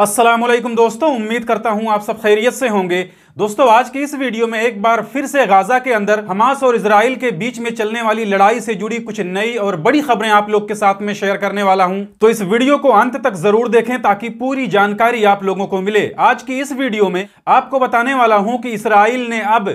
असलम दोस्तों उम्मीद करता हूँ आप सब खैरियत से होंगे दोस्तों आज की इस वीडियो में एक बार फिर से गाजा के अंदर हमास और इसराइल के बीच में चलने वाली लड़ाई से जुड़ी कुछ नई और बड़ी खबरें आप लोग के साथ में शेयर करने वाला हूं तो इस वीडियो को अंत तक जरूर देखें ताकि पूरी जानकारी आप लोगों को मिले आज की इस वीडियो में आपको बताने वाला हूं कि इसराइल ने अब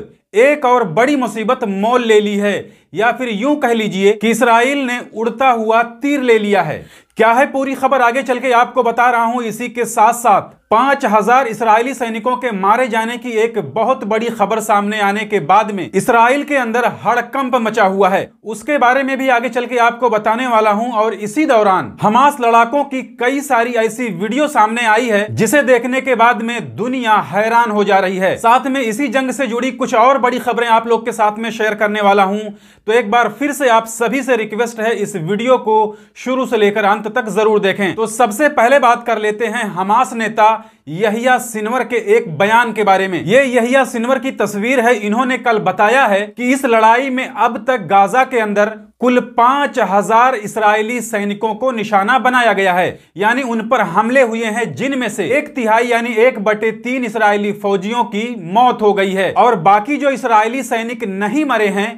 एक और बड़ी मुसीबत मोल ले ली है या फिर यूं कह लीजिए कि इसराइल ने उड़ता हुआ तीर ले लिया है क्या है पूरी खबर आगे चल के आपको बता रहा हूं इसी के साथ साथ पांच हजार इसराइली सैनिकों के मारे जाने की एक बहुत बड़ी खबर सामने आने के बाद में इसराइल के अंदर हड़कंप मचा हुआ है उसके बारे में भी आगे चल के आपको बताने वाला हूं और इसी दौरान हमास लड़ाकों की कई सारी ऐसी वीडियो सामने आई है जिसे देखने के बाद में दुनिया हैरान हो जा रही है साथ में इसी जंग से जुड़ी कुछ और बड़ी खबरें आप लोग के साथ में शेयर करने वाला हूँ तो एक बार फिर से आप सभी से रिक्वेस्ट है इस वीडियो को शुरू से लेकर अंत अंत तक जरूर देखें तो सबसे पहले बात कर लेते हैं हमास नेता यहिया सिनवर के एक बयान के बारे में ये यहिया सिनवर की तस्वीर है इन्होंने कल बताया है कि इस लड़ाई में अब तक गाजा के अंदर कुल पांच हजार इसराइली सैनिकों को निशाना बनाया गया है यानी उन पर हमले हुए हैं जिनमें से एक तिहाई यानी एक बटे तीन इसराइली फौजियों की मौत हो गई है और बाकी जो इसराइली सैनिक नहीं मरे हैं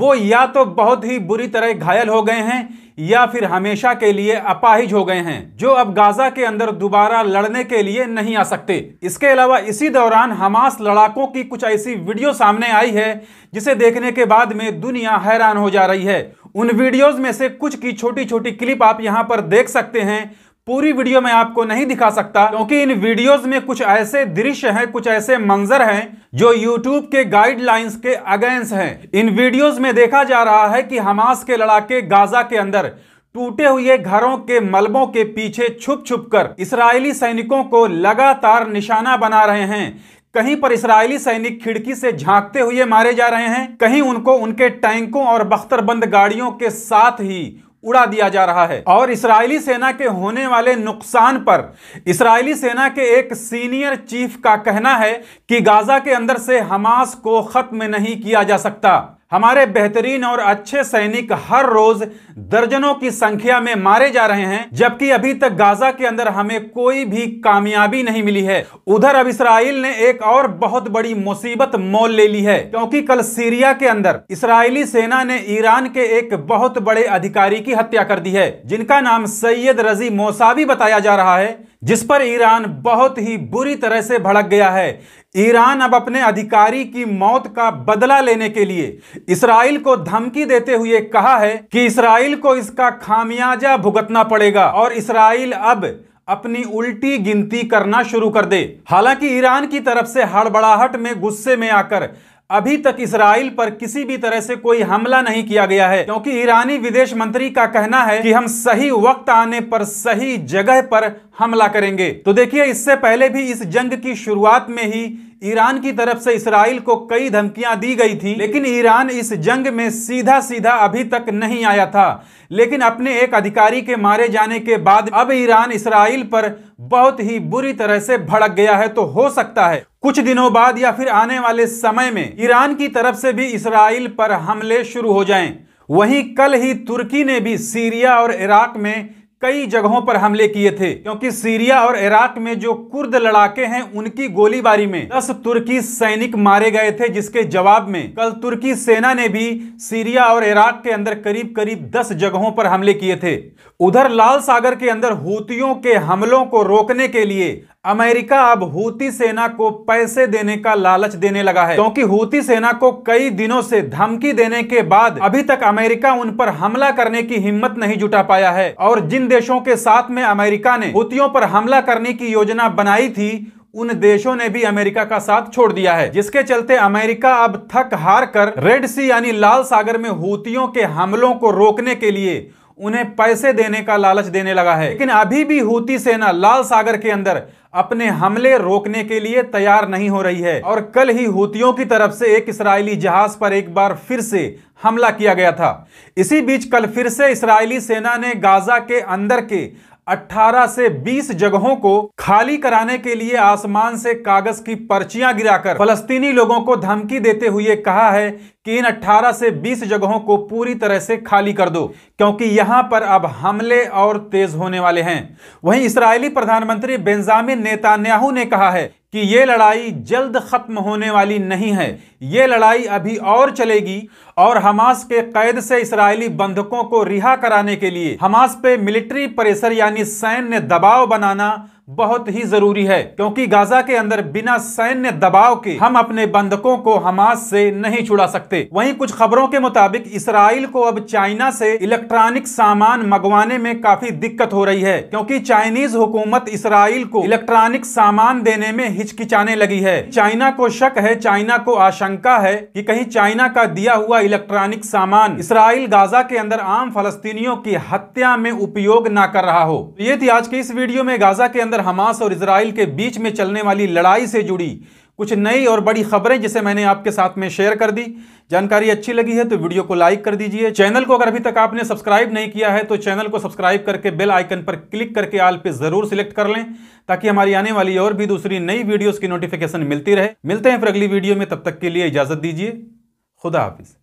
वो या तो बहुत ही बुरी तरह घायल हो गए हैं या फिर हमेशा के लिए अपाहिज हो गए हैं जो अब गाजा के अंदर दोबारा लड़ने के लिए नहीं आ सकते इसके अलावा इसी दौरान हमास लड़ाकों की कुछ ऐसी वीडियो सामने आई है जिसे देखने के बाद में दुनिया हैरान हो जा रही है उन वीडियोज में से कुछ की छोटी छोटी क्लिप आप यहाँ पर देख सकते हैं पूरी वीडियो में आपको नहीं दिखा सकता क्योंकि इन वीडियोस में कुछ ऐसे दृश्य हैं कुछ ऐसे मंजर हैं जो यूट्यूब के गाइडलाइंस के अगेंस्ट हैं इन वीडियोस में देखा जा रहा है कि हमास के लड़ाके गाजा के अंदर टूटे हुए घरों के मलबों के पीछे छुप छुप कर इसराइली सैनिकों को लगातार निशाना बना रहे हैं कहीं पर इसराइली सैनिक खिड़की से झांकते हुए मारे जा रहे हैं कहीं उनको उनके टैंकों और बख्तरबंद गाड़ियों के साथ ही उड़ा दिया जा रहा है और इसराइली सेना के होने वाले नुकसान पर इसराइली सेना के एक सीनियर चीफ का कहना है कि गाजा के अंदर से हमास को खत्म नहीं किया जा सकता हमारे बेहतरीन और अच्छे सैनिक हर रोज दर्जनों की संख्या में मारे जा रहे हैं जबकि अभी तक गाजा के अंदर हमें कोई भी कामयाबी नहीं मिली है उधर अब इसराइल ने एक और बहुत बड़ी मुसीबत मोल ले ली है क्योंकि कल सीरिया के अंदर इसराइली सेना ने ईरान के एक बहुत बड़े अधिकारी की हत्या कर दी है जिनका नाम सैयद रजी मोसावी बताया जा रहा है जिस पर ईरान बहुत ही बुरी तरह से भड़क गया है ईरान अब अपने अधिकारी की मौत का बदला लेने के लिए इसराइल को धमकी देते हुए कहा है कि इसराइल को इसका खामियाजा भुगतना पड़ेगा और इसराइल अब अपनी उल्टी गिनती करना शुरू कर दे हालांकि ईरान की तरफ से हड़बड़ाहट में गुस्से में आकर अभी तक इसराइल पर किसी भी तरह से कोई हमला नहीं किया गया है क्योंकि ईरानी विदेश मंत्री का कहना है कि हम सही वक्त आने पर सही जगह पर हमला करेंगे तो देखिए इससे पहले भी इस जंग की शुरुआत में ही ईरान की तरफ से इसराइल को कई धमकियां दी गई थी लेकिन ईरान इस जंग में सीधा सीधा अभी तक नहीं आया था लेकिन अपने एक अधिकारी के मारे जाने के बाद अब ईरान इसराइल पर बहुत ही बुरी तरह से भड़क गया है तो हो सकता है कुछ दिनों बाद या फिर आने वाले समय में ईरान की तरफ से भी इसराइल पर हमले शुरू हो जाए वहीं कल ही तुर्की ने भी सीरिया और इराक में कई जगहों पर हमले किए थे क्योंकि सीरिया और इराक में जो कुर्द लड़ाके हैं उनकी गोलीबारी में दस तुर्की सैनिक मारे गए थे जिसके जवाब में कल तुर्की सेना ने भी सीरिया और इराक के अंदर करीब करीब दस जगहों पर हमले किए थे उधर लाल सागर के अंदर हूतियों के हमलों को रोकने के लिए अमेरिका अब हूती सेना को पैसे देने का लालच देने लगा है क्योंकि हूती सेना को कई दिनों से धमकी देने के बाद अभी तक अमेरिका उन पर हमला करने की हिम्मत नहीं जुटा पाया है और जिन देशों के साथ में अमेरिका ने हूतियों पर हमला करने की योजना बनाई थी उन देशों ने भी अमेरिका का साथ छोड़ दिया है जिसके चलते अमेरिका अब थक हार कर रेड सी यानी लाल सागर में हूतियों के हमलों को रोकने के लिए उन्हें पैसे देने का लालच देने लगा है लेकिन अभी भी हूती सेना लाल सागर के अंदर अपने हमले रोकने के लिए तैयार नहीं हो रही है और कल ही हूतियों की तरफ से एक इसराइली जहाज पर एक बार फिर से हमला किया गया था इसी बीच कल फिर से इसराइली सेना ने गाजा के अंदर के 18 से 20 जगहों को खाली कराने के लिए आसमान से कागज की पर्चियां गिराकर फलस्तीनी लोगों को धमकी देते हुए कहा है कि इन 18 से 20 जगहों को पूरी तरह से खाली कर दो क्योंकि यहां पर अब हमले और तेज होने वाले हैं वहीं इसराइली प्रधानमंत्री बेंजामिन नेतान्याहू ने कहा है कि ये लड़ाई जल्द ख़त्म होने वाली नहीं है ये लड़ाई अभी और चलेगी और हमास के कैद से इसराइली बंधकों को रिहा कराने के लिए हमास पे मिलिट्री प्रेशर यानी सैन्य दबाव बनाना बहुत ही जरूरी है क्योंकि गाजा के अंदर बिना सैन्य दबाव के हम अपने बंधकों को हमास से नहीं छुड़ा सकते वहीं कुछ खबरों के मुताबिक इसराइल को अब चाइना से इलेक्ट्रॉनिक सामान मंगवाने में काफी दिक्कत हो रही है क्योंकि चाइनीज हुकूमत इसराइल को इलेक्ट्रॉनिक सामान देने में हिचकिचाने लगी है चाइना को शक है चाइना को आशंका है की कहीं चाइना का दिया हुआ इलेक्ट्रॉनिक सामान इसराइल गाजा के अंदर आम फलस्तीनियों की हत्या में उपयोग न कर रहा हो तो ये थी आज की इस वीडियो में गाजा के अंदर अंदर हमास और इसराइल के बीच में चलने वाली लड़ाई से जुड़ी कुछ नई और बड़ी खबरें जिसे मैंने आपके साथ में शेयर कर दी जानकारी अच्छी लगी है तो वीडियो को लाइक कर दीजिए चैनल को अगर अभी तक आपने सब्सक्राइब नहीं किया है तो चैनल को सब्सक्राइब करके बेल आइकन पर क्लिक करके आल पे जरूर सिलेक्ट कर लें ताकि हमारी आने वाली और भी दूसरी नई वीडियोज की नोटिफिकेशन मिलती रहे मिलते हैं फिर अगली वीडियो में तब तक के लिए इजाजत दीजिए खुदा हाफिज़